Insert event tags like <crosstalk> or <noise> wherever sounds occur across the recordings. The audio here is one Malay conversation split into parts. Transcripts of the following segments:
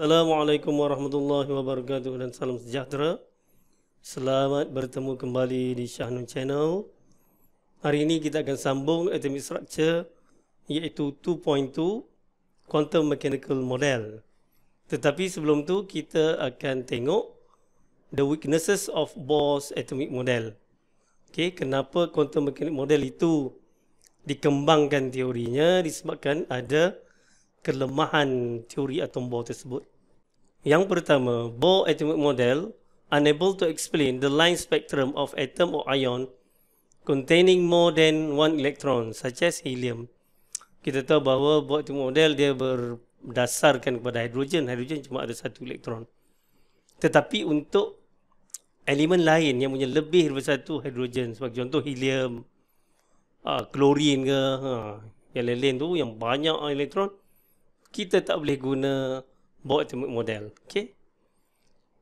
Assalamualaikum warahmatullahi wabarakatuh dan salam sejahtera. Selamat bertemu kembali di Syahnun Channel. Hari ini kita akan sambung atomic structure iaitu 2.2 quantum mechanical model. Tetapi sebelum tu kita akan tengok the weaknesses of Bohr's atomic model. Okey, kenapa quantum mechanical model itu dikembangkan teorinya disebabkan ada kelemahan teori atom Bohr tersebut. Yang pertama, Bohr atomic model unable to explain the line spectrum of atom or ion containing more than one electron such as helium. Kita tahu bahawa Bohr atomic model dia berdasarkan kepada hidrogen. Hidrogen cuma ada satu elektron. Tetapi untuk elemen lain yang punya lebih daripada satu hidrogen sebagai contoh helium, uh, klorin ke, uh, yang lain-lain tu yang banyak elektron, kita tak boleh guna bawa tembok model. Okay.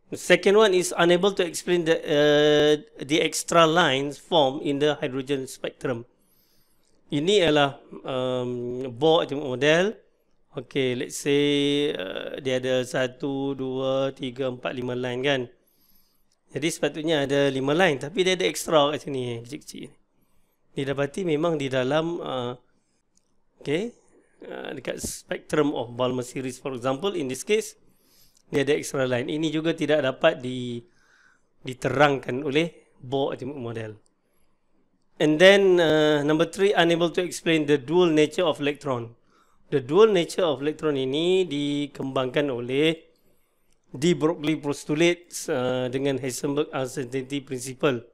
The Second one is unable to explain the uh, the extra lines formed in the hydrogen spectrum. Ini adalah um, bawa tembok model. Okay, let's say uh, dia ada satu, dua, tiga, empat, lima line kan. Jadi sepatutnya ada lima line tapi dia ada extra kat sini kecil-kecil. Didapati memang di dalam uh, okay, Ah, dekat spectrum of Balmer series for example in this case dia ada extra line ini juga tidak dapat di diterangkan oleh Bohr ultimate model and then uh, number 3 unable to explain the dual nature of electron the dual nature of electron ini dikembangkan oleh de Broglie postulates uh, dengan Heisenberg uncertainty principle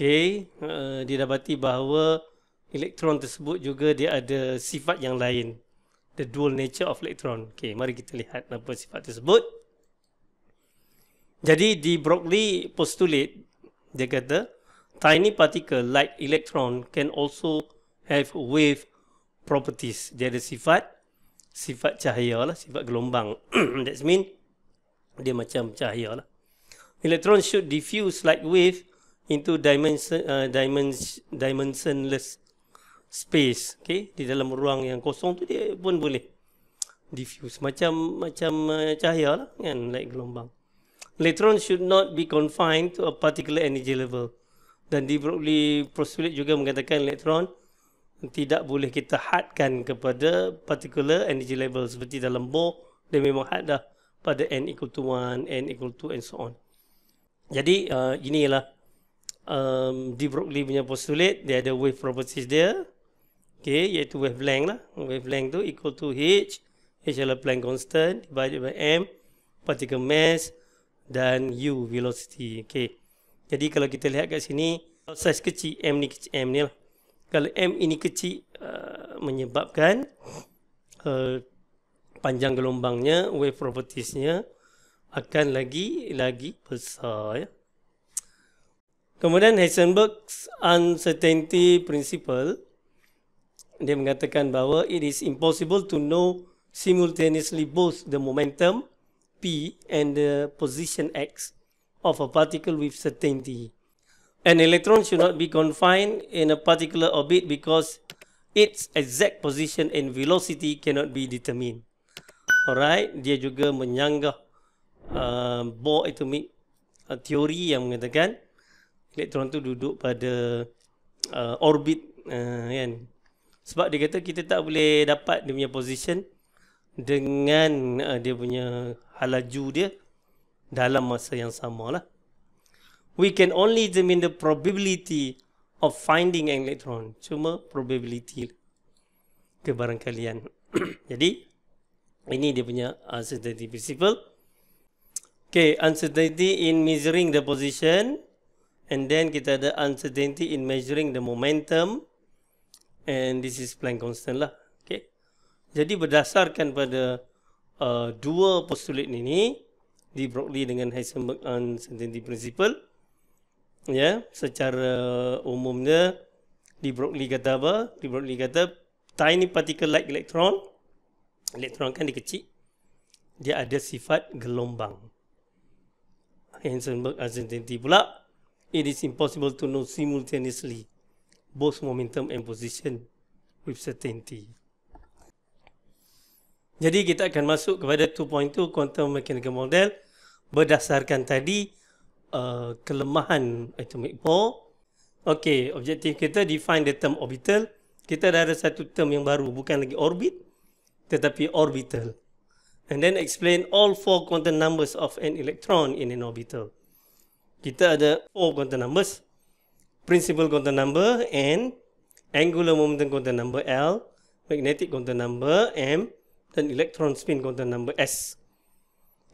okay uh, didapati bahawa elektron tersebut juga dia ada sifat yang lain the dual nature of electron. Okey, mari kita lihat apa sifat tersebut. Jadi di Broglie postulate dia kata tiny particle like electron can also have wave properties. Dia ada sifat sifat cahaya lah, sifat gelombang. <clears throat> That's mean dia macam cahaya lah. Electron should diffuse like wave into dimension uh, dimension dimensionless space okey di dalam ruang yang kosong tu dia pun boleh diffuse macam macam uh, cahaya lah kan like gelombang electron should not be confined to a particular energy level dan di Broglie postulate juga mengatakan elektron tidak boleh kita hadkan kepada particular energy level seperti dalam Bohr dia memang had dah pada n equal to 1, n equal to and so on. Jadi uh, inilah um, di Broglie punya postulate dia ada wave properties dia okay, iaitu wavelength lah. Wavelength tu equal to h, h adalah Planck constant divided by m particle mass dan u velocity. Okay, jadi kalau kita lihat kat sini size kecil m ni kecil m ni lah. Kalau m ini kecil uh, menyebabkan uh, panjang gelombangnya, wave propertiesnya akan lagi lagi besar ya. Kemudian Heisenberg's uncertainty principle dia mengatakan bahawa it is impossible to know simultaneously both the momentum p and the position x of a particle with certainty an electron should not be confined in a particular orbit because its exact position and velocity cannot be determined alright dia juga menyanggah uh, Bohr atomic uh, teori yang mengatakan elektron tu duduk pada uh, orbit uh, kan sebab dia kata kita tak boleh dapat dia punya position dengan uh, dia punya halaju dia dalam masa yang sama lah. we can only determine the probability of finding an electron cuma probability kalian. <clears throat> jadi ini dia punya uncertainty principle okay uncertainty in measuring the position and then kita ada uncertainty in measuring the momentum and this is Planck constant lah. Okay. Jadi berdasarkan pada uh, dua postulat ini, di Broglie dengan Heisenberg uncertainty principle, ya, yeah, secara umumnya di Broglie kata apa? Di Broglie kata tiny particle like electron, elektron kan dia kecil, dia ada sifat gelombang. Heisenberg uncertainty pula, it is impossible to know simultaneously both momentum and position with certainty. Jadi kita akan masuk kepada 2.2 quantum mechanical model berdasarkan tadi uh, kelemahan atomic ball. Okey, objektif kita define the term orbital. Kita dah ada satu term yang baru, bukan lagi orbit tetapi orbital. And then explain all four quantum numbers of an electron in an orbital. Kita ada four quantum numbers principal quantum number n, angular momentum quantum number l, magnetic quantum number m, then electron spin quantum number s.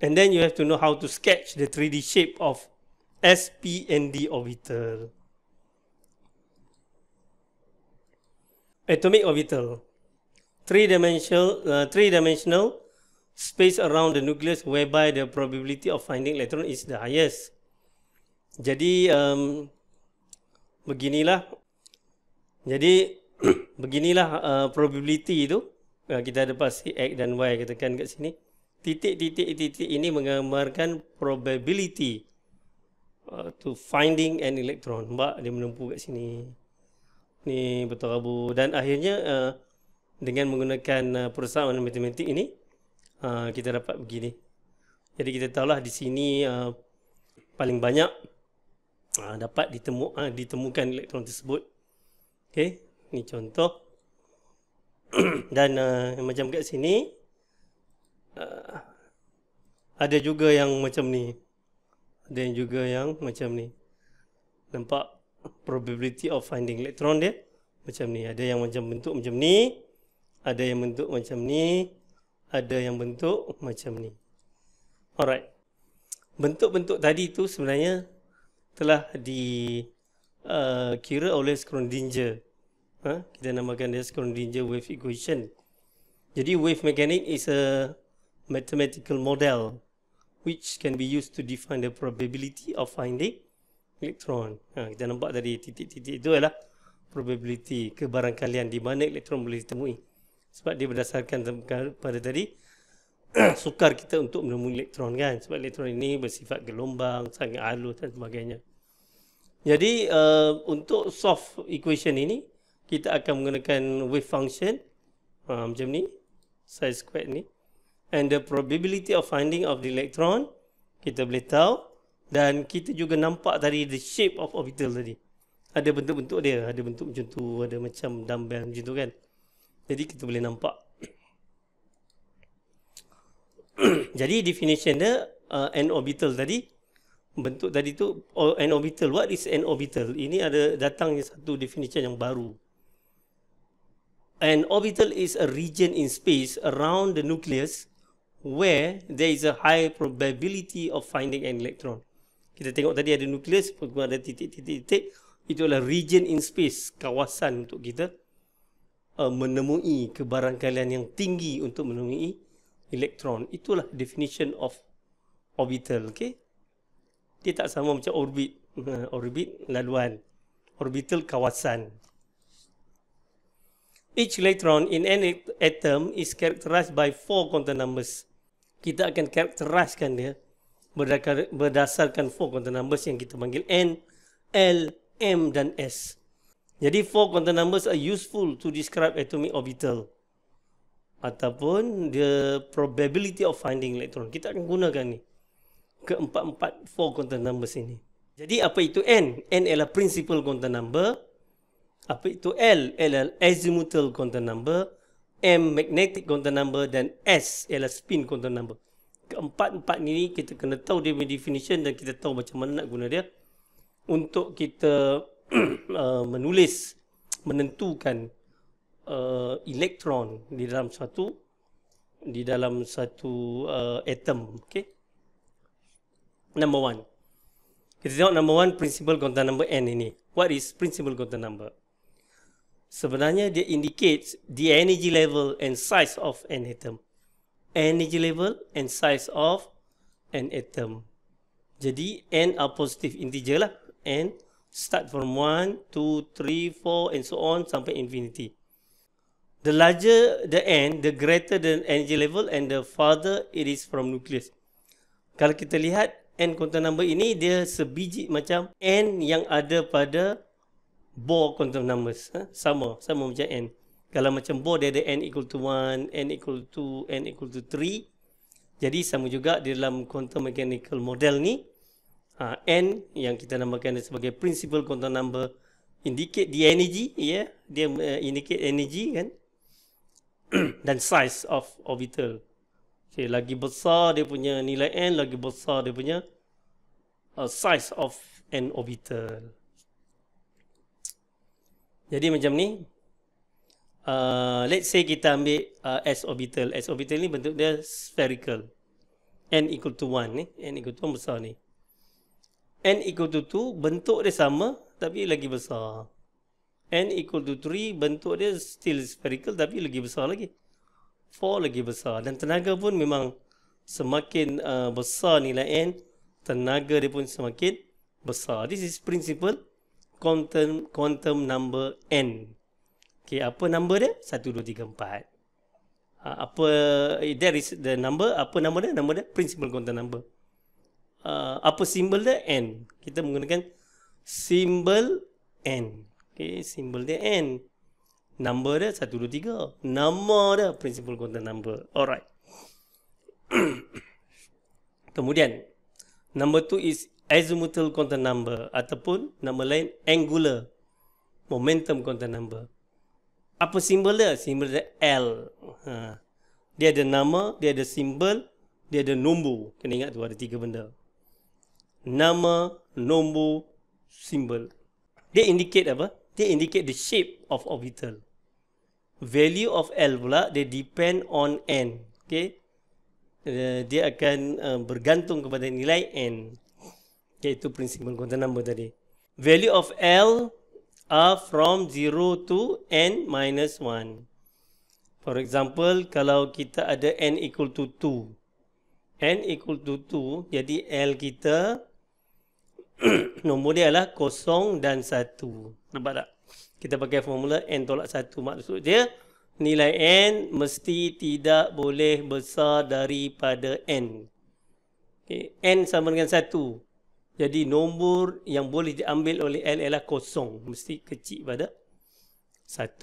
And then you have to know how to sketch the 3D shape of s, p, and d orbital. Atomic orbital. Three-dimensional uh, three dimensional space around the nucleus whereby the probability of finding electron is the highest. Jadi, um, beginilah jadi <coughs> beginilah uh, probability itu uh, kita ada pasti x dan y katakan kat sini titik-titik titik ini menggambarkan probability uh, to finding an electron mbak dia menumpu kat sini ni betul rabu dan akhirnya uh, dengan menggunakan uh, persamaan matematik ini uh, kita dapat begini jadi kita tahulah di sini uh, paling banyak uh, dapat ditemu, uh, ditemukan elektron tersebut. Okey, Ini contoh. <clears throat> Dan uh, macam kat sini uh, ada juga yang macam ni. Ada yang juga yang macam ni. Nampak probability of finding elektron dia macam ni. Ada yang macam bentuk macam ni, ada yang bentuk macam ni, ada yang bentuk macam ni. Alright. Bentuk-bentuk tadi tu sebenarnya telah dikira uh, oleh Schrödinger. Ha? Kita namakan dia Schrödinger wave equation. Jadi wave mechanics is a mathematical model which can be used to define the probability of finding electron. Ha, kita nampak tadi titik-titik itu adalah probability kebarangkalian di mana elektron boleh ditemui. Sebab dia berdasarkan pada tadi <clears throat> sukar kita untuk menemui elektron kan. Sebab elektron ini bersifat gelombang, sangat halus dan sebagainya. Jadi uh, untuk solve equation ini kita akan menggunakan wave function uh, macam ni size squared ni and the probability of finding of the electron kita boleh tahu dan kita juga nampak tadi the shape of orbital tadi ada bentuk-bentuk dia ada bentuk macam tu ada macam dumbbell macam tu kan jadi kita boleh nampak <coughs> jadi definition dia uh, n orbital tadi bentuk tadi tu an orbital what is an orbital ini ada datangnya satu definition yang baru an orbital is a region in space around the nucleus where there is a high probability of finding an electron kita tengok tadi ada nucleus pun ada titik-titik itu adalah region in space kawasan untuk kita uh, menemui kebarangkalian yang tinggi untuk menemui elektron itulah definition of orbital okey dia tak sama macam orbit <laughs> orbit laluan orbital kawasan each electron in any atom is characterized by four quantum numbers kita akan karakteriskan dia berdasarkan four quantum numbers yang kita panggil n l m dan s jadi four quantum numbers are useful to describe atomic orbital ataupun the probability of finding electron kita akan gunakan ni keempat-empat four quantum numbers ini. Jadi apa itu N? N ialah principal quantum number. Apa itu L? L ialah azimuthal quantum number. M magnetic quantum number dan S ialah spin quantum number. Keempat-empat ini kita kena tahu dia punya definition dan kita tahu macam mana nak guna dia untuk kita <clears throat> uh, menulis menentukan uh, elektron di dalam satu di dalam satu uh, atom, Okay number one. It is number one principal contact number N ini. What is principal contact number? Sebenarnya dia indicates the energy level and size of an atom. Energy level and size of an atom. Jadi N are positive integer lah. N start from 1, 2, 3, 4 and so on sampai infinity. The larger the N, the greater the energy level and the farther it is from nucleus. Kalau kita lihat n quantum number ini dia sebiji macam n yang ada pada Bohr quantum numbers ha? sama sama macam n kalau macam Bohr dia ada n equal to 1 n equal to n equal to 3 jadi sama juga di dalam quantum mechanical model ni ha, n yang kita namakan sebagai principal quantum number indicate the energy yeah dia uh, indicate energy kan <clears throat> dan size of orbital Okay, lagi besar dia punya nilai n, lagi besar dia punya uh, size of n orbital. Jadi macam ni. Uh, let's say kita ambil uh, s orbital. S orbital ni bentuk dia spherical. n equal to 1 ni. n equal to 1 besar ni. n equal to 2 bentuk dia sama tapi lagi besar. n equal to 3 bentuk dia still spherical tapi lagi besar lagi four lagi besar dan tenaga pun memang semakin uh, besar nilai n tenaga dia pun semakin besar this is principle quantum quantum number n Okay apa number dia 1 2 3 4 apa eh, there is the number apa nama dia nama dia principle quantum number uh, apa simbol dia n kita menggunakan simbol n Okay simbol dia n Number dia tiga. Nama dia Principal quantum number Alright <coughs> Kemudian Number two is Azimuthal quantum number Ataupun Nama lain Angular Momentum quantum number Apa simbol dia? Simbol dia L ha. Dia ada nama Dia ada simbol Dia ada nombor Kena ingat tu ada tiga benda Nama Nombor Simbol Dia indicate apa? Dia indicate the shape of orbital value of L pula dia depend on N okey eh, dia akan eh, bergantung kepada nilai N iaitu prinsip quantum nombor tadi value of L are from 0 to N minus 1 for example kalau kita ada N equal to 2 N equal to 2 jadi L kita <clears throat> nombor dia adalah 0 dan 1 nampak tak kita pakai formula n tolak 1 maksud dia nilai n mesti tidak boleh besar daripada n okay. n sama dengan 1 jadi nombor yang boleh diambil oleh l ialah kosong mesti kecil pada 1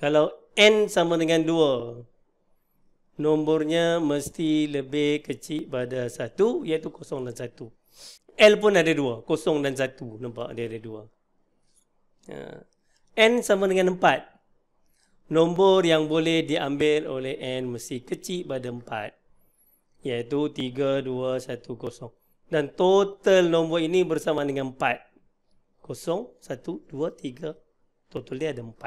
kalau n sama dengan 2 nombornya mesti lebih kecil pada satu iaitu kosong dan satu. l pun ada dua kosong dan satu nampak dia ada dua. Ya. N sama dengan 4. Nombor yang boleh diambil oleh N mesti kecil pada 4. Iaitu 3, 2, 1, 0. Dan total nombor ini bersama dengan 4. 0, 1, 2, 3. Total dia ada 4.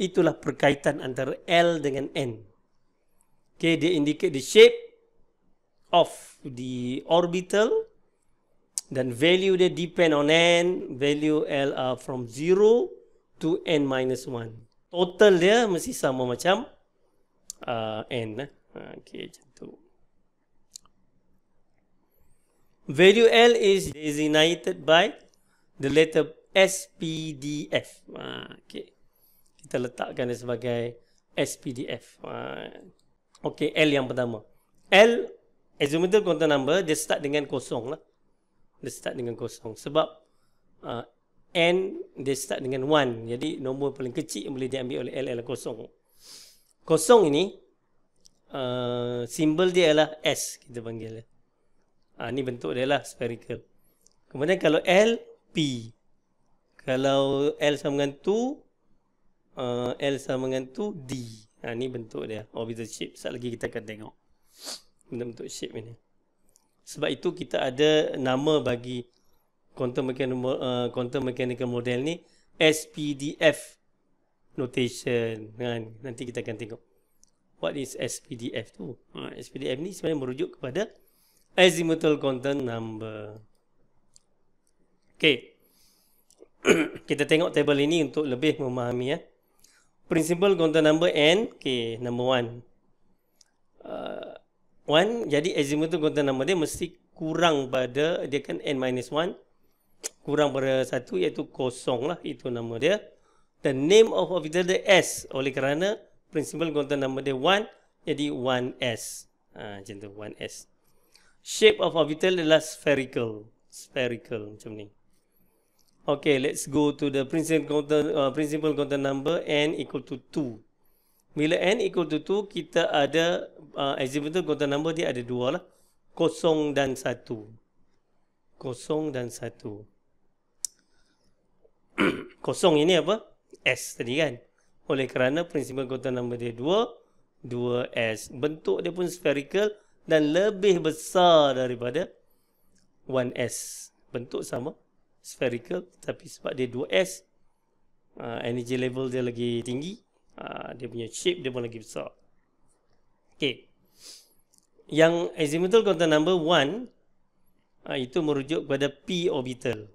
Itulah perkaitan antara L dengan N. Okay, dia indicate the shape of the orbital dan value dia depend on n value l are from 2n minus 1 total dia mesti sama macam uh, n eh. ah, Okay macam tu value l is designated by the letter spdf ah, Okay kita letakkan dia sebagai spdf ah, Okay l yang pertama l asymmetrical quantum number dia start dengan kosong lah dia start dengan kosong sebab N dia start dengan 1 jadi nombor paling kecil yang boleh diambil oleh L adalah kosong kosong ini uh, simbol dia adalah S kita panggil dia ini ah, bentuk dia lah spherical kemudian kalau L P kalau L sama dengan 2 uh, L sama dengan 2 D ha, ah, ini bentuk dia orbital shape sekejap lagi kita akan tengok bentuk-bentuk shape ini sebab itu kita ada nama bagi quantum mechanical uh, quantum mechanical model ni SPDF notation kan nanti kita akan tengok what is SPDF tu ha, SPDF ni sebenarnya merujuk kepada azimuthal quantum number Okay, <coughs> kita tengok table ini untuk lebih memahami ya principal quantum number n okay, number 1 1 uh, jadi azimuthal quantum number dia mesti kurang pada dia kan n minus 1 kurang pada satu iaitu kosong lah itu nama dia the name of orbital the S oleh kerana principal guna nama dia 1 jadi 1S ha, macam tu 1S shape of orbital adalah spherical spherical macam ni Okay, let's go to the principal counter, uh, principal counter number n equal to 2. Bila n equal to 2, kita ada uh, exhibitor counter number dia ada dua lah. Kosong dan satu. Kosong dan satu. <clears throat> kosong ini apa? S tadi kan? Oleh kerana prinsip kekuatan nombor dia 2 2S Bentuk dia pun spherical Dan lebih besar daripada 1S Bentuk sama Spherical Tapi sebab dia 2S uh, Energy level dia lagi tinggi uh, Dia punya shape dia pun lagi besar Okay Yang azimuthal kekuatan nombor 1 uh, Itu merujuk kepada P orbital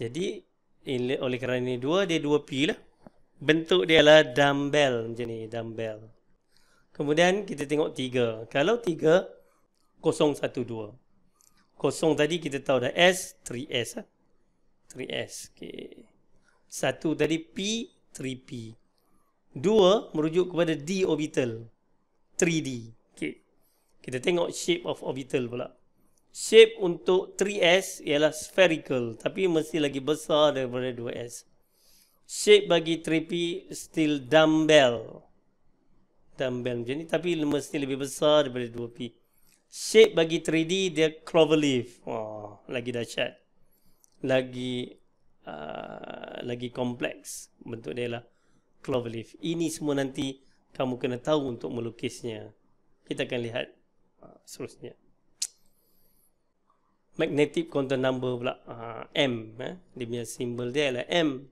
Jadi ini oleh kerana ini dua dia dua pi lah bentuk dia lah dumbbell macam ni dumbbell kemudian kita tengok tiga kalau tiga kosong satu dua kosong tadi kita tahu dah S 3S lah 3S okay. satu tadi P 3P dua merujuk kepada D orbital 3D okay. kita tengok shape of orbital pula shape untuk 3S ialah spherical tapi mesti lagi besar daripada 2S. Shape bagi 3P still dumbbell. Dumbbell macam ni tapi mesti lebih besar daripada 2P. Shape bagi 3D dia clover leaf. Wah, lagi dahsyat. Lagi uh, lagi kompleks bentuk dia lah clover leaf. Ini semua nanti kamu kena tahu untuk melukisnya. Kita akan lihat uh, seterusnya magnetic quantum number pula uh, M eh. dia punya simbol dia ialah M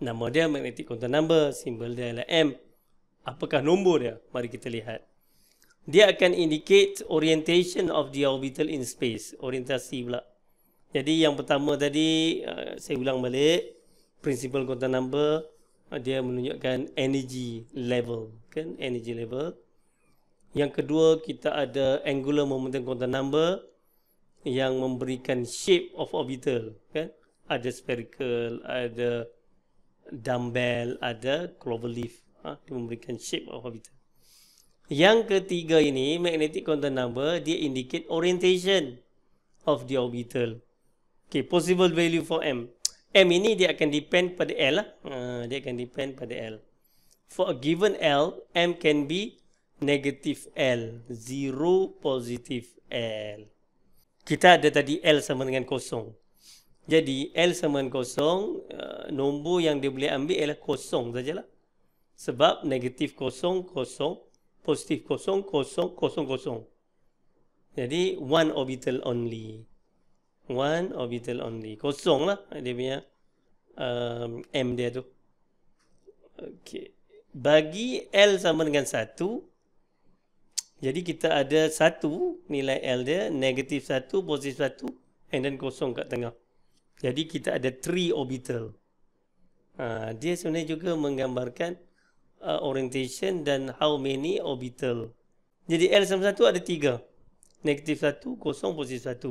nama dia magnetic quantum number simbol dia ialah M apakah nombor dia mari kita lihat dia akan indicate orientation of the orbital in space orientasi pula jadi yang pertama tadi uh, saya ulang balik principal quantum number uh, dia menunjukkan energy level kan energy level yang kedua kita ada angular momentum quantum number yang memberikan shape of orbital kan ada spherical ada dumbbell ada clover leaf ha? dia memberikan shape of orbital yang ketiga ini magnetic quantum number dia indicate orientation of the orbital okay possible value for m m ini dia akan depend pada l lah. ha, dia akan depend pada l for a given l m can be negative l zero positive l kita ada tadi L sama dengan kosong. Jadi L sama dengan kosong, uh, nombor yang dia boleh ambil ialah kosong sajalah. Sebab negatif kosong, kosong. Positif kosong, kosong, kosong, kosong. Jadi one orbital only. One orbital only. Kosong lah dia punya uh, M dia tu. Okay. Bagi L sama dengan satu. Jadi kita ada satu nilai L dia, negatif satu, positif satu and then kosong kat tengah. Jadi kita ada three orbital. Ha, dia sebenarnya juga menggambarkan uh, orientation dan how many orbital. Jadi L sama satu ada tiga. Negatif satu, kosong, positif satu.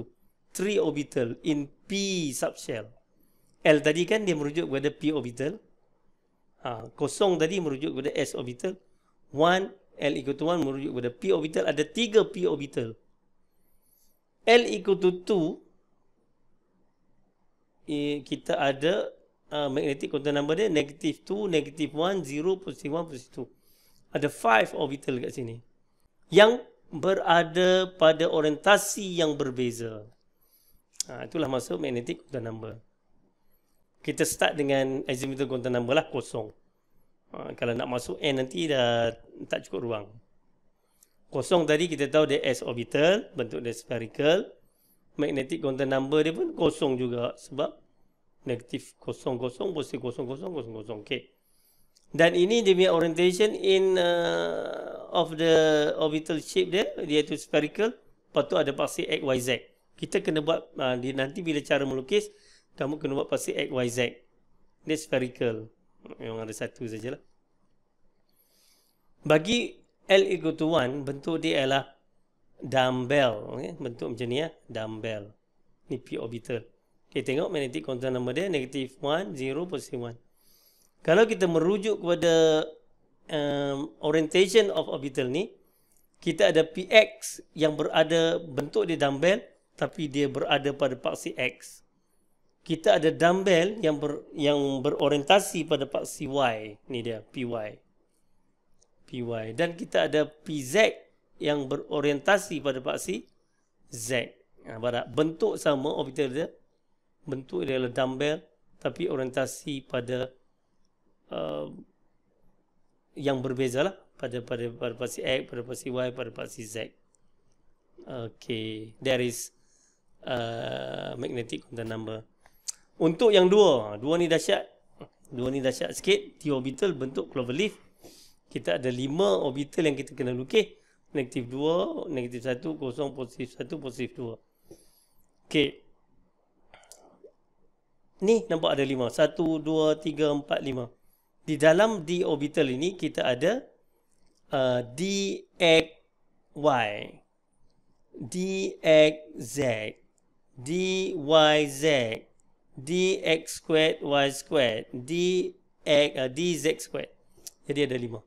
Three orbital in P subshell. L tadi kan dia merujuk kepada P orbital. Ha, kosong tadi merujuk kepada S orbital. One L equal to 1 merujuk kepada P orbital. Ada 3 P orbital. L equal to 2 kita ada uh, magnetic quantum number dia negative 2, negative 1, 0, positive 1, positive 2. Ada 5 orbital kat sini. Yang berada pada orientasi yang berbeza. Ha, itulah maksud magnetic quantum number. Kita start dengan azimuthal quantum number lah kosong. Ha, kalau nak masuk N nanti dah tak cukup ruang kosong tadi kita tahu dia S orbital bentuk dia spherical magnetic quantum number dia pun kosong juga sebab negatif kosong kosong positif kosong kosong kosong kosong okay. dan ini dia punya orientation in uh, of the orbital shape dia iaitu spherical lepas tu ada pasti z kita kena buat uh, nanti bila cara melukis kamu kena buat pasti z dia spherical Memang ada satu sajalah. Bagi L equal to 1, bentuk dia ialah dumbbell. Okay? Bentuk macam ni ya. Dumbbell. Ni P orbital. Okay, tengok magnetic counter number dia. Negative 1, 0, positive 1. Kalau kita merujuk kepada um, orientation of orbital ni, kita ada PX yang berada bentuk dia dumbbell tapi dia berada pada paksi X kita ada dumbbell yang ber, yang berorientasi pada paksi Y ni dia PY PY dan kita ada PZ yang berorientasi pada paksi Z ha, pada bentuk sama orbital dia bentuk dia adalah dumbbell tapi orientasi pada uh, yang berbeza lah pada pada pada paksi X pada paksi Y pada paksi Z okay there is uh, magnetic quantum number untuk yang dua, dua ni dahsyat. Dua ni dahsyat sikit. T orbital bentuk clover leaf. Kita ada lima orbital yang kita kena lukis. Negatif dua, negatif satu, kosong, positif satu, positif dua. Okey. Ni nampak ada lima. Satu, dua, tiga, empat, lima. Di dalam D orbital ini kita ada uh, DXY. DXZ. DYZ. DYZ dx squared y squared d x uh, dz squared jadi ada lima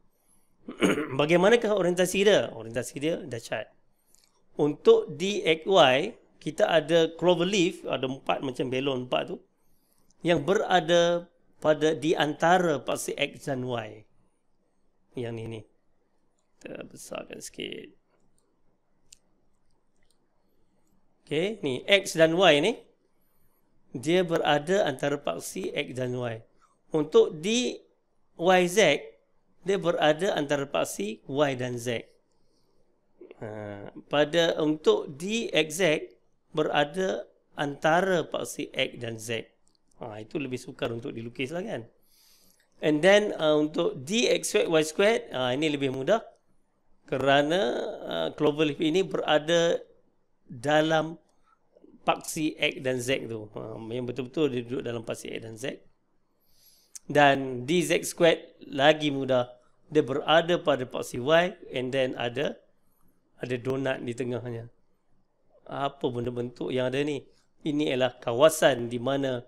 <clears throat> bagaimanakah orientasi dia orientasi dia dahsyat untuk dxy kita ada clover leaf ada empat macam belon empat tu yang berada pada di antara paksi x dan y yang ni ni kita besarkan sikit Okay, ni X dan Y ni dia berada antara paksi X dan Y. Untuk di y z, dia berada antara paksi Y dan Z. Ha, pada untuk di x z, berada antara paksi X dan Z. Ha, itu lebih sukar untuk dilukis lah kan. And then uh, untuk x squared Y squared, uh, ini lebih mudah. Kerana uh, clover leaf ini berada dalam paksi X dan Z tu. Ha, yang betul-betul dia duduk dalam paksi X dan Z. Dan DZ squared lagi mudah. Dia berada pada paksi Y and then ada ada donat di tengahnya. Apa benda bentuk yang ada ni? Ini ialah kawasan di mana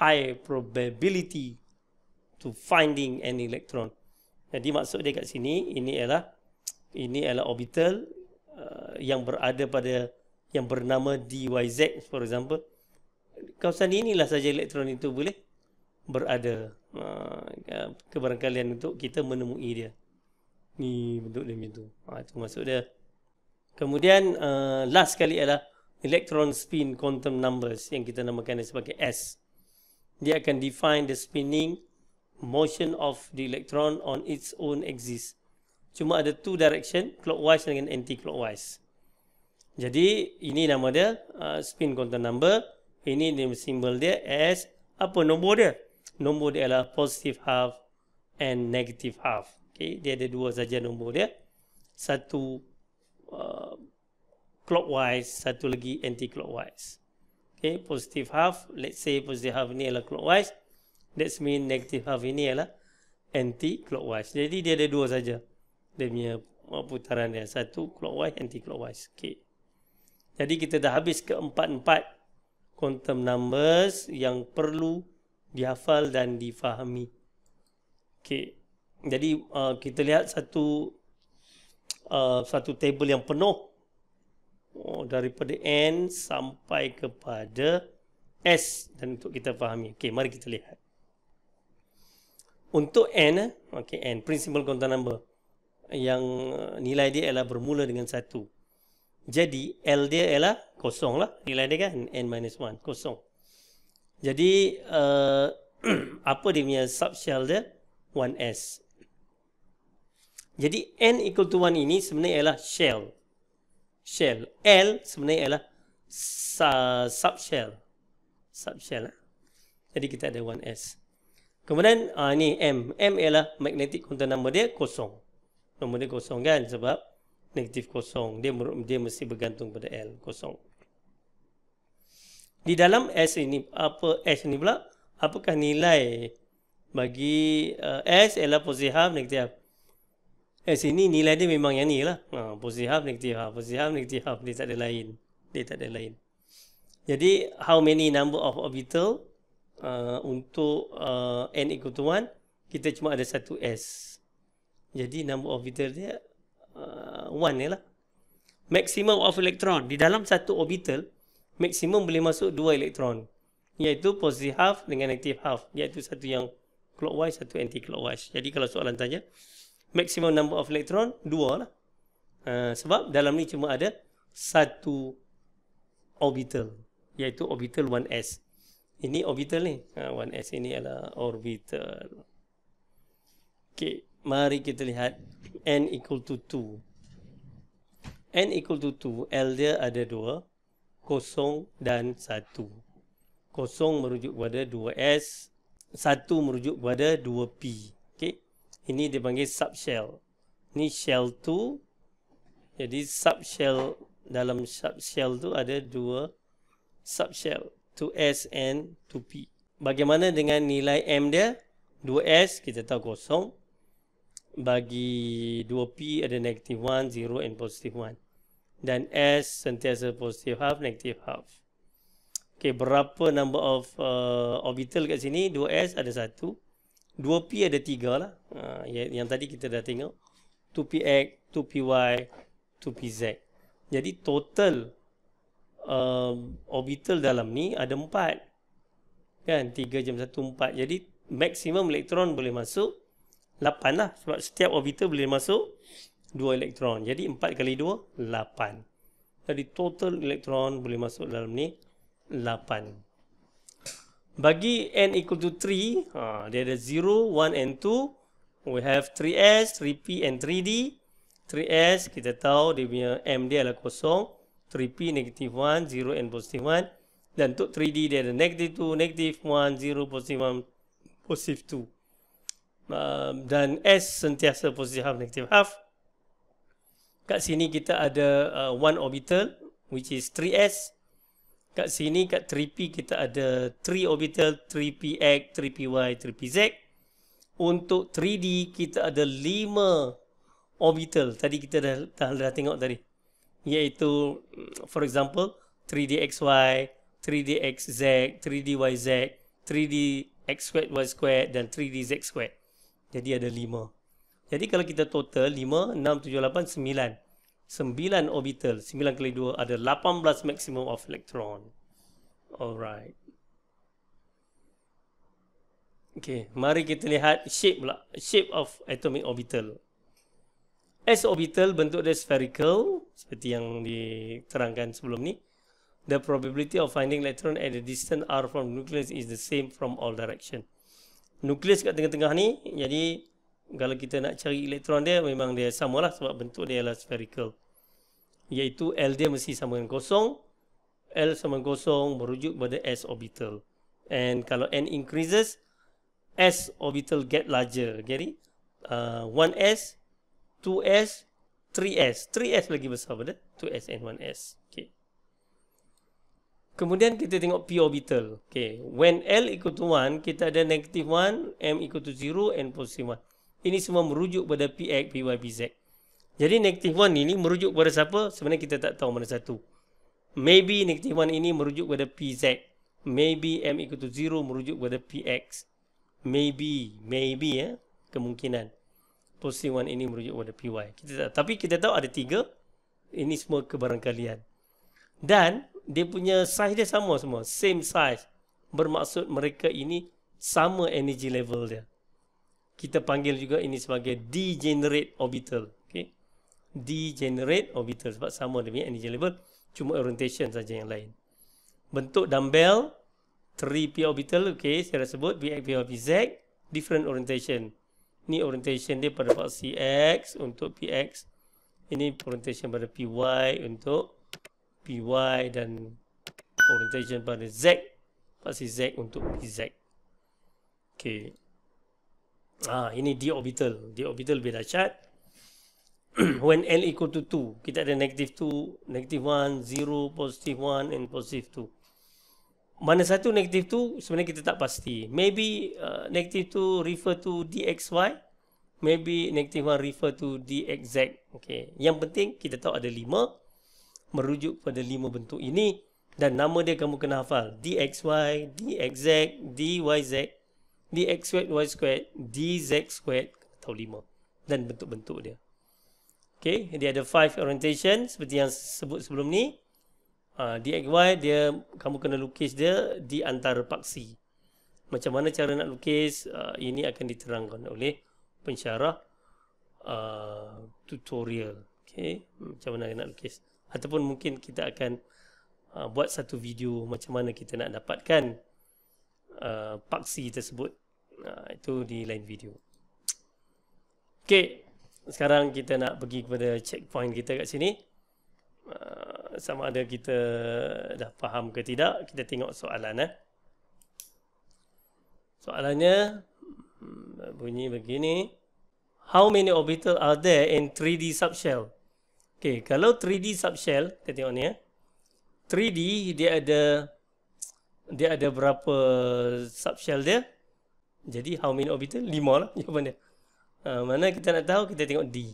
high probability to finding an electron. Jadi maksud dia kat sini, ini ialah ini ialah orbital uh, yang berada pada yang bernama DYZ for example kawasan inilah saja elektron itu boleh berada ah, kebarangkalian untuk kita menemui dia ni bentuk dia macam tu ha, ah, itu maksud dia kemudian uh, last sekali ialah electron spin quantum numbers yang kita namakan sebagai S dia akan define the spinning motion of the electron on its own axis cuma ada two direction clockwise dengan anti-clockwise jadi ini nama dia uh, spin quantum number. Ini nama simbol dia S. Apa nombor dia? Nombor dia adalah positive half and negative half. Okay. Dia ada dua saja nombor dia. Satu uh, clockwise, satu lagi anti-clockwise. Okay. Positive half, let's say positive half ini adalah clockwise. That's mean negative half ini adalah anti-clockwise. Jadi dia ada dua saja. Dia punya uh, putaran dia. Satu clockwise, anti-clockwise. Okay. Jadi kita dah habis keempat-empat quantum numbers yang perlu dihafal dan difahami. Okey. Jadi uh, kita lihat satu uh, satu table yang penuh oh, daripada n sampai kepada s dan untuk kita fahami. Okey, mari kita lihat. Untuk n, eh, okey n principal quantum number yang uh, nilai dia ialah bermula dengan satu. Jadi L dia ialah kosong lah Nilai dia kan N minus 1 Kosong Jadi uh, <clears throat> Apa dia punya subshell dia 1S Jadi N equal to 1 ini sebenarnya ialah shell Shell L sebenarnya ialah Subshell Subshell lah Jadi kita ada 1S Kemudian uh, ah, ni M M ialah magnetic quantum number dia kosong Nombor dia kosong kan sebab negatif kosong. Dia dia mesti bergantung pada L kosong. Di dalam S ini apa S ini pula? Apakah nilai bagi uh, S ialah positif half negatif half. S ini nilai dia memang yang ni lah. Ha, positif half negatif half. Positif half negatif half. Dia tak ada lain. Dia tak ada lain. Jadi how many number of orbital uh, untuk uh, N equal to 1 kita cuma ada satu S. Jadi number of orbital dia uh, one ni lah. Maximum of electron. Di dalam satu orbital, maximum boleh masuk dua elektron. Iaitu positive half dengan negative half. Iaitu satu yang clockwise, satu anti-clockwise. Jadi kalau soalan tanya, maximum number of electron, dua lah. Uh, sebab dalam ni cuma ada satu orbital. Iaitu orbital 1s. Ini orbital ni. Uh, ah, 1s ini adalah orbital. Okay mari kita lihat n equal to 2 n equal to 2 l dia ada 2 kosong dan 1 kosong merujuk kepada 2s 1 merujuk kepada 2p Okay, ini dipanggil subshell ni shell 2 jadi subshell dalam subshell tu ada 2 subshell 2s and 2p bagaimana dengan nilai m dia 2s kita tahu kosong bagi 2P ada negatif 1, 0 and positif 1. Dan S sentiasa positif half, negatif half. Okay, berapa number of uh, orbital kat sini? 2S ada 1. 2P ada 3 lah. Uh, yang, tadi kita dah tengok. 2PX, 2PY, 2PZ. Jadi total uh, orbital dalam ni ada 4. Kan? 3 jam 1, 4. Jadi maksimum elektron boleh masuk 4. 8 lah sebab setiap orbital boleh masuk 2 elektron jadi 4 kali 2 8 jadi total elektron boleh masuk dalam ni 8 bagi n equal to 3 ha, dia ada 0, 1 and 2 we have 3s, 3p and 3d 3s kita tahu dia punya m dia adalah kosong 3p negatif 1, 0 and positif 1 dan untuk 3d dia ada negative 2, negative 1, 0, positif 1, positif 2 Um, dan S sentiasa positif half negative half kat sini kita ada uh, one orbital which is 3s kat sini kat 3p kita ada 3 orbital 3px 3py 3pz untuk 3d kita ada 5 orbital tadi kita dah dah, dah tengok tadi iaitu for example 3dxy 3dxz 3dyz 3d x squared y squared dan 3dz squared jadi ada 5. Jadi kalau kita total 5, 6, 7, 8, 9. 9 orbital. 9 kali 2 ada 18 maximum of electron. Alright. Okay, mari kita lihat shape pula. Shape of atomic orbital. S orbital bentuk dia spherical. Seperti yang diterangkan sebelum ni. The probability of finding electron at the distance r from nucleus is the same from all direction nukleus kat tengah-tengah ni jadi kalau kita nak cari elektron dia memang dia samalah sebab bentuk dia ialah spherical iaitu L dia mesti sama dengan kosong L sama dengan kosong merujuk pada S orbital and kalau N increases S orbital get larger jadi uh, 1S 2S 3S 3S lagi besar pada 2S and 1S Kemudian kita tengok p orbital. Okay. When L equal to 1, kita ada negative 1, M equal to 0 and positive 1. Ini semua merujuk pada Px, Py, Pz. Jadi negative 1 ini merujuk pada siapa? Sebenarnya kita tak tahu mana satu. Maybe negative 1 ini merujuk pada Pz. Maybe M equal to 0 merujuk pada Px. Maybe, maybe ya. Kemungkinan. Positive 1 ini merujuk pada Py. Kita tak, tapi kita tahu ada tiga. Ini semua kebarangkalian. Dan dia punya size dia sama semua same size bermaksud mereka ini sama energy level dia kita panggil juga ini sebagai degenerate orbital okay? degenerate orbital sebab sama dia punya energy level cuma orientation saja yang lain bentuk dumbbell 3p orbital okay? saya dah sebut bxp z different orientation ni orientation dia pada faksi x untuk px ini orientation pada py untuk py dan orientation pada z pasti z untuk pz ok ah, ini d orbital d orbital lebih dahsyat <clears throat> when l equal to 2 kita ada negative 2 negative 1 0 positive 1 and positive 2 mana satu negatif tu sebenarnya kita tak pasti. Maybe uh, negatif tu refer to dxy. Maybe negatif one refer to dxz. Okay. Yang penting kita tahu ada lima merujuk kepada lima bentuk ini dan nama dia kamu kena hafal dxy, dxz, dyz, dxy, y squared, dz squared atau lima dan bentuk-bentuk dia. Okey, dia ada five orientation seperti yang sebut sebelum ni. Ah uh, dxy dia kamu kena lukis dia di antara paksi. Macam mana cara nak lukis uh, ini akan diterangkan oleh pensyarah uh, tutorial. Okey, macam mana nak lukis ataupun mungkin kita akan uh, buat satu video macam mana kita nak dapatkan uh, paksi tersebut uh, itu di lain video Okay, sekarang kita nak pergi kepada checkpoint kita kat sini uh, sama ada kita dah faham ke tidak kita tengok soalan eh. soalannya hmm, bunyi begini how many orbital are there in 3D subshell Okay, kalau 3D subshell, kita tengok ni ya. Eh. 3D dia ada dia ada berapa subshell dia? Jadi how many orbital? 5 lah <laughs> jawapan dia. Uh, mana kita nak tahu? Kita tengok D.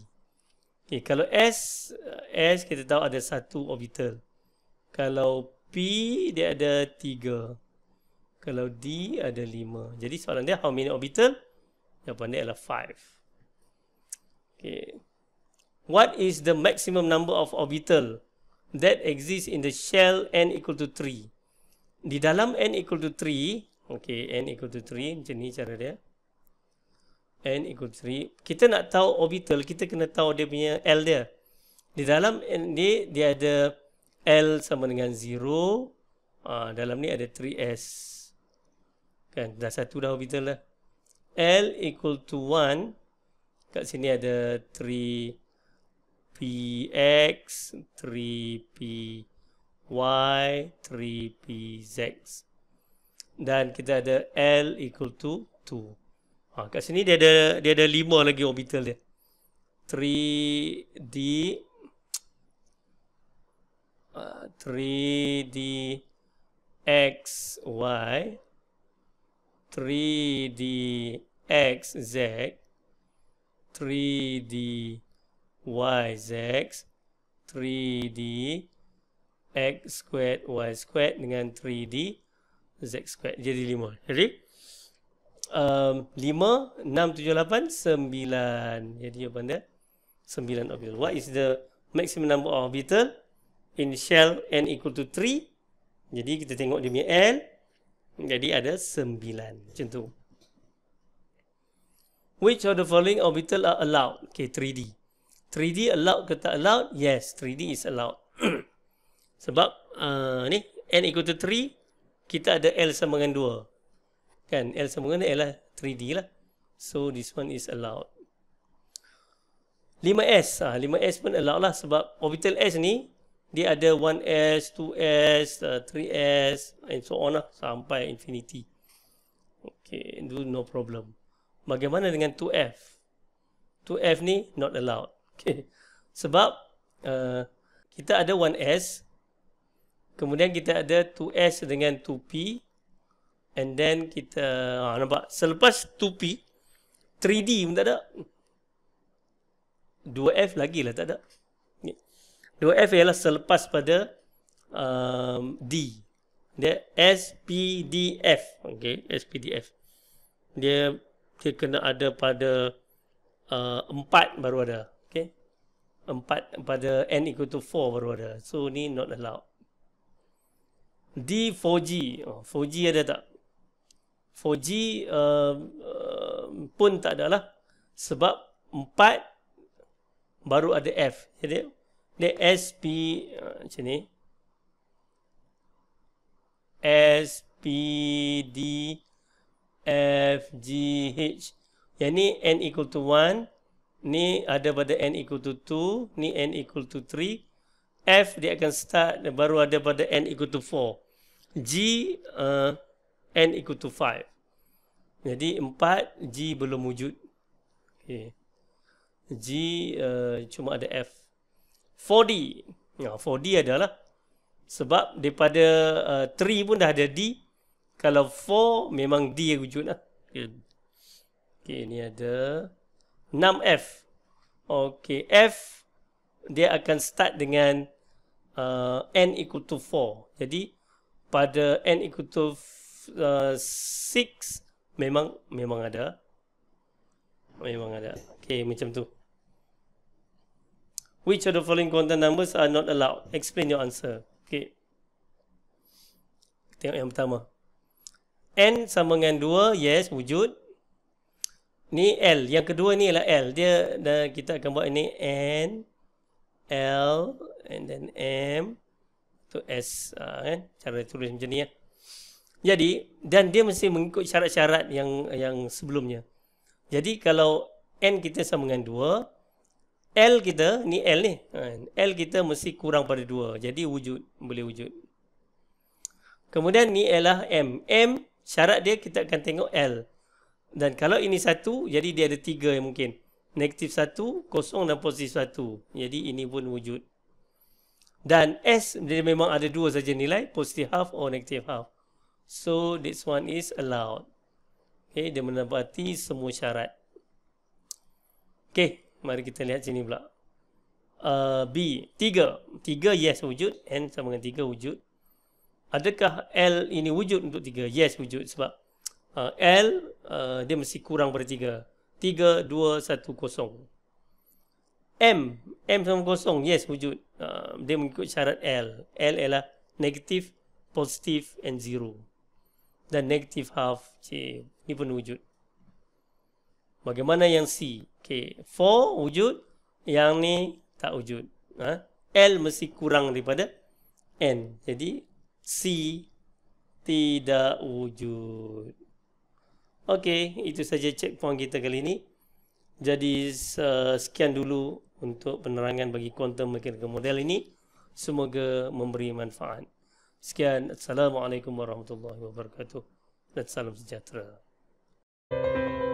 Okay, kalau S eh, S kita tahu ada satu orbital. Kalau P dia ada 3. Kalau D ada 5. Jadi soalan dia how many orbital? Jawapan dia adalah 5. Okay what is the maximum number of orbital that exists in the shell n equal to 3? Di dalam n equal to 3, okay, n equal to 3, macam ni cara dia. n equal to 3. Kita nak tahu orbital, kita kena tahu dia punya L dia. Di dalam n ni, dia ada L sama dengan 0. Uh, ah, dalam ni ada 3S. Kan, dah satu dah orbital lah. L equal to 1. Kat sini ada 3 3px, 3py, 3 pz Dan kita ada L equal to 2. Ha, kat sini dia ada dia ada lima lagi orbital dia. 3d, uh, 3d, x, y, 3d, x, z, 3d, y YZX 3D X squared Y squared dengan 3D Z squared jadi 5 Jadi um, 5, 6, 7, 8, 9 Jadi jawapan dia 9 orbital What is the maximum number of orbital In shell N equal to 3 Jadi kita tengok dia punya L Jadi ada 9 Macam tu Which of the following orbital are allowed? Okay, 3D. 3D allowed ke tak allowed? Yes, 3D is allowed. <clears throat> Sebab uh, ni n equal to 3 kita ada l sama dengan 2. Kan? L sama dengan l lah 3D lah. So this one is allowed. 5S ah 5S pun allow lah sebab orbital S ni dia ada 1S, 2S, 3S and so on lah sampai infinity. Okay, do no problem. Bagaimana dengan 2F? 2F ni not allowed. Okay. Sebab uh, kita ada 1S kemudian kita ada 2S dengan 2P and then kita ah, nampak selepas 2P 3D pun tak ada 2F lagi lah tak ada 2F ialah selepas pada um, D dia S, P, D, F okay. S, P, D, F dia, dia kena ada pada uh, 4 baru ada empat pada n equal to four baru ada. So ni not allowed. D 4G, oh, 4G ada tak? 4G uh, uh, pun tak ada lah. Sebab empat baru ada F. Jadi, ni S, P uh, macam ni. S, P, D, F, G, H. Yang ni N equal to Ni ada pada n equal to 2. Ni n equal to 3. F dia akan start baru ada pada n equal to 4. G uh, n equal to 5. Jadi 4 G belum wujud. Okay. G uh, cuma ada F. 4D. Nah, 4D adalah. Sebab daripada uh, eh, 3 pun dah ada D. Kalau 4 memang D yang wujud lah. Okay. okay ni ada... 6F Ok F Dia akan start dengan uh, N equal to 4 Jadi Pada N equal to uh, 6 Memang Memang ada Memang ada Ok macam tu Which of the following quantum numbers are not allowed? Explain your answer Ok Tengok yang pertama N sama dengan 2 Yes wujud Ni L. Yang kedua ni ialah L. Dia dah kita akan buat ini N, L and then M to S. Ha, kan? Cara tulis macam ni ya. Jadi dan dia mesti mengikut syarat-syarat yang yang sebelumnya. Jadi kalau N kita sama dengan 2, L kita ni L ni. Kan? L kita mesti kurang pada 2. Jadi wujud boleh wujud. Kemudian ni ialah M. M syarat dia kita akan tengok L. Dan kalau ini satu, jadi dia ada tiga yang mungkin. Negatif satu, kosong dan positif satu. Jadi ini pun wujud. Dan S, dia memang ada dua saja nilai. positif half or negative half. So, this one is allowed. Okay, dia menepati semua syarat. Okay, mari kita lihat sini pula. Uh, B, tiga. Tiga, yes wujud. N sama dengan tiga, wujud. Adakah L ini wujud untuk tiga? Yes, wujud. Sebab uh, L uh, dia mesti kurang bertiga 3210 M M sama kosong yes wujud uh, dia mengikut syarat L L ialah negatif positif and zero dan negatif half C ni pun wujud bagaimana yang C okay 4 wujud yang ni tak wujud ha? L mesti kurang daripada N jadi C tidak wujud Okey, itu saja checkpoint kita kali ini. Jadi sekian dulu untuk penerangan bagi quantum mechanical model ini. Semoga memberi manfaat. Sekian. Assalamualaikum warahmatullahi wabarakatuh. Dan salam sejahtera. Thank you.